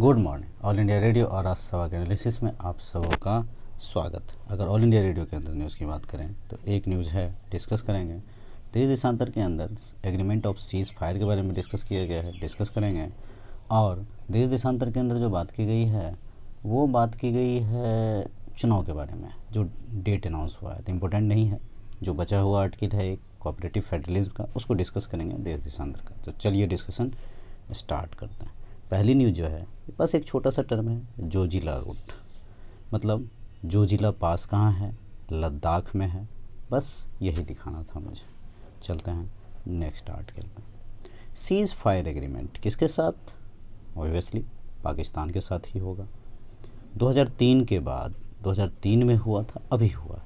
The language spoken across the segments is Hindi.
good morning All India Radio और आज सवा के एनालिसिस में आप सबों का स्वागत अगर ऑल इंडिया रेडियो के अंदर न्यूज़ की बात करें तो एक न्यूज़ है डिस्कस करेंगे तेईस दिसंबर के अंदर एग्रीमेंट ऑफ सीज फायर के बारे में डिस्कस किया गया है डिस्कस करेंगे और तेईस दिसंबर के अंदर जो बात की गई है वो बात की गई है चुनाव के बारे में जो डेट अनाउंस हुआ है तो इम्पोर्टेंट नहीं है जो बचा हुआ अटकित है एक कॉपरेटिव फेडरलिज्म का उसको डिस्कस करेंगे देश देशांतर का तो चलिए डिस्कशन स्टार्ट करते हैं पहली न्यूज़ जो है बस एक छोटा सा टर्म है जोजिला रूट मतलब जोजिला पास कहाँ है लद्दाख में है बस यही दिखाना था मुझे चलते हैं नेक्स्ट आर्टिकल में सीज फायर एग्रीमेंट किसके साथ ऑब्वियसली पाकिस्तान के साथ ही होगा 2003 के बाद 2003 में हुआ था अभी हुआ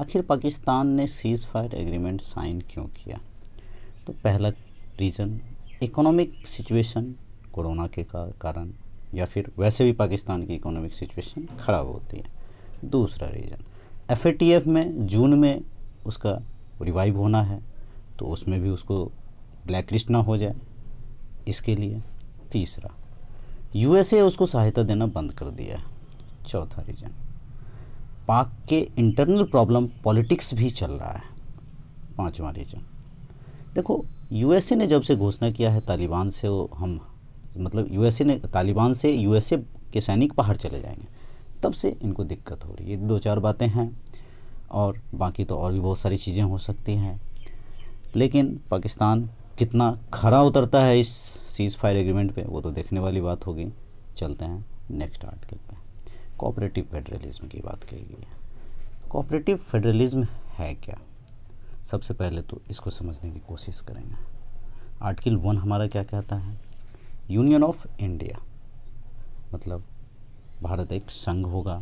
आखिर पाकिस्तान ने सीज फायर एग्रीमेंट साइन क्यों किया तो पहला रीज़न इकोनॉमिक सिचुएशन कोरोना के कारण या फिर वैसे भी पाकिस्तान की इकोनॉमिक सिचुएशन ख़राब होती है दूसरा रीज़न एफ में जून में उसका रिवाइव होना है तो उसमें भी उसको ब्लैक लिस्ट ना हो जाए इसके लिए तीसरा यूएसए उसको सहायता देना बंद कर दिया है चौथा रीज़न पाक के इंटरनल प्रॉब्लम पॉलिटिक्स भी चल रहा है पांचवा रीज़न देखो यूएसए ने जब से घोषणा किया है तालिबान से वो हम मतलब यूएसए ने तालिबान से यूएसए के सैनिक बाहर चले जाएंगे तब से इनको दिक्कत हो रही है दो चार बातें हैं और बाकी तो और भी बहुत सारी चीज़ें हो सकती हैं लेकिन पाकिस्तान कितना खड़ा उतरता है इस सीज़ फायर एग्रीमेंट पे वो तो देखने वाली बात होगी चलते हैं नेक्स्ट आर्टिकल पे कोऑपरेटिव फेडरलिज्म की बात कही गई है कोऑपरेटिव फेडरलिज्म है क्या सबसे पहले तो इसको समझने की कोशिश करेंगे आर्टिकल वन हमारा क्या कहता है यूनियन ऑफ इंडिया मतलब भारत एक संघ होगा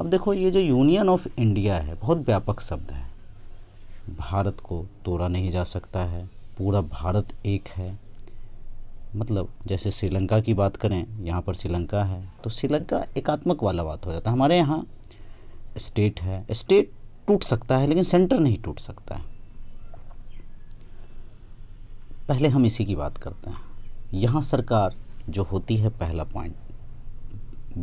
अब देखो ये जो यूनियन ऑफ इंडिया है बहुत व्यापक शब्द है भारत को तोड़ा नहीं जा सकता है पूरा भारत एक है मतलब जैसे श्रीलंका की बात करें यहाँ पर श्रीलंका है तो श्रीलंका एकात्मक वाला बात हो जाता है हमारे यहाँ स्टेट है स्टेट टूट सकता है लेकिन सेंटर नहीं टूट सकता है पहले हम इसी की बात करते हैं यहाँ सरकार जो होती है पहला पॉइंट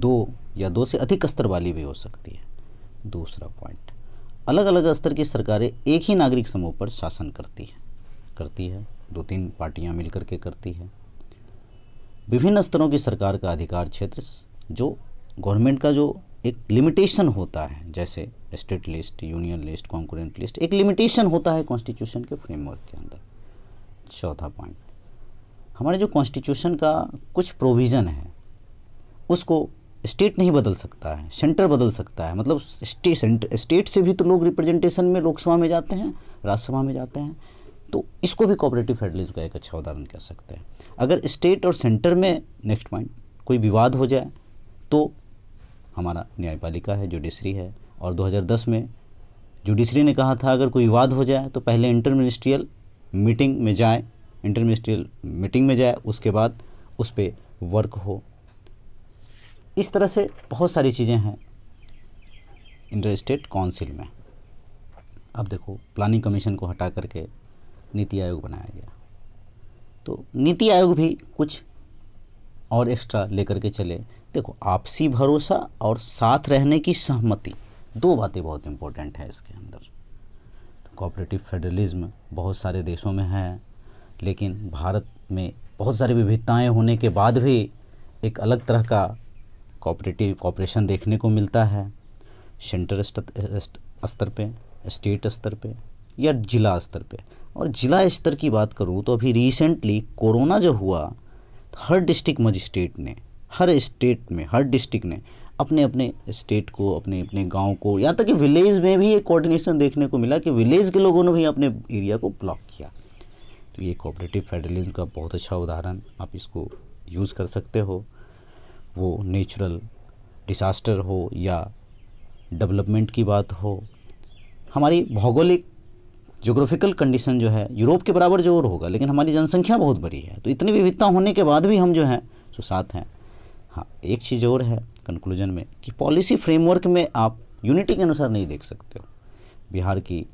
दो या दो से अधिक स्तर वाली भी हो सकती है दूसरा पॉइंट अलग अलग स्तर की सरकारें एक ही नागरिक समूह पर शासन करती है करती है दो तीन पार्टियाँ मिलकर के करती है विभिन्न स्तरों की सरकार का अधिकार क्षेत्र जो गवर्नमेंट का जो एक लिमिटेशन होता है जैसे state list union list concurrent list एक लिमिटेशन होता है कॉन्स्टिट्यूशन के फ्रेमवर्क के अंदर चौथा पॉइंट हमारे जो कॉन्स्टिट्यूशन का कुछ प्रोविज़न है उसको स्टेट नहीं बदल सकता है सेंटर बदल सकता है मतलब स्टेट स्टेट से भी तो लोग रिप्रेजेंटेशन में लोकसभा में जाते हैं राज्यसभा में जाते हैं तो इसको भी कॉपरेटिव फेडरलिज्म का एक अच्छा उदाहरण कह सकते हैं अगर स्टेट और सेंटर में नेक्स्ट पॉइंट कोई विवाद हो जाए तो हमारा न्यायपालिका है जुडिशरी है और 2010 में जुडिशरी ने कहा था अगर कोई विवाद हो जाए तो पहले इंटर मिनिस्ट्रियल मीटिंग में जाएँ इंटरमिनिस्ट्रियल मीटिंग में जाए उसके बाद उस पर वर्क हो इस तरह से बहुत सारी चीज़ें हैं इंटर स्टेट काउंसिल में अब देखो प्लानिंग कमीशन को हटा करके नीति आयोग बनाया गया तो नीति आयोग भी कुछ और एक्स्ट्रा लेकर के चले देखो आपसी भरोसा और साथ रहने की सहमति दो बातें बहुत इम्पोर्टेंट है इसके अंदर तो कॉपरेटिव फेडरलिज्म बहुत सारे देशों में है लेकिन भारत में बहुत सारी विविधताएं होने के बाद भी एक अलग तरह का कॉपरेटिव कॉपरेशन देखने को मिलता है सेंटर स्तर पे स्टेट स्तर पे या जिला स्तर पे और जिला स्तर की बात करूँ तो अभी रिसेंटली कोरोना जो हुआ हर डिस्ट्रिक्ट मजिस्ट्रेट ने हर स्टेट में हर डिस्ट्रिक्ट ने अपने अपने स्टेट को अपने अपने गांव को यहाँ तक कि विलेज में भी एक कोऑर्डिनेशन देखने को मिला कि विलेज के लोगों ने भी अपने एरिया को ब्लॉक किया तो ये कोऑपरेटिव फेडरलिज्म का बहुत अच्छा उदाहरण आप इसको यूज़ कर सकते हो वो नेचुरल डिसास्टर हो या डेवलपमेंट की बात हो हमारी भौगोलिक जोग्राफिकल कंडीशन जो है यूरोप के बराबर जोर होगा लेकिन हमारी जनसंख्या बहुत बड़ी है तो इतनी विविधता होने के बाद भी हम जो हैं सो साथ हैं हाँ एक चीज़ और है कंक्लूजन में कि पॉलिसी फ्रेमवर्क में आप यूनिटी के अनुसार नहीं देख सकते हो बिहार की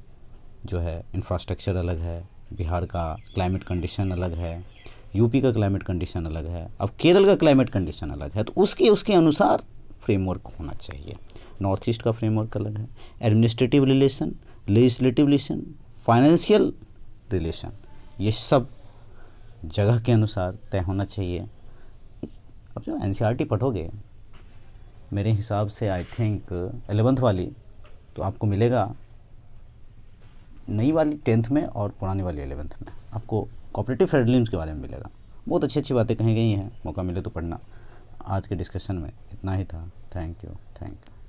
जो है इंफ्रास्ट्रक्चर अलग है बिहार का क्लाइमेट कंडीशन अलग है यूपी का क्लाइमेट कंडीशन अलग है अब केरल का क्लाइमेट कंडीशन अलग है तो उसके उसके अनुसार फ्रेमवर्क होना चाहिए नॉर्थ ईस्ट का फ्रेमवर्क अलग है administrative relation legislative relation financial relation ये सब जगह के अनुसार तय होना चाहिए अब जब एन e पढ़ोगे मेरे हिसाब से आई थिंक एलेवंथ वाली तो आपको मिलेगा नई वाली टेंथ में और पुरानी वाली एलेवंथ में आपको कॉपरेटिव फेडरलिम्स के बारे में मिलेगा बहुत अच्छी अच्छी बातें कही गई हैं मौका मिले तो पढ़ना आज के डिस्कशन में इतना ही था थैंक यू थैंक यू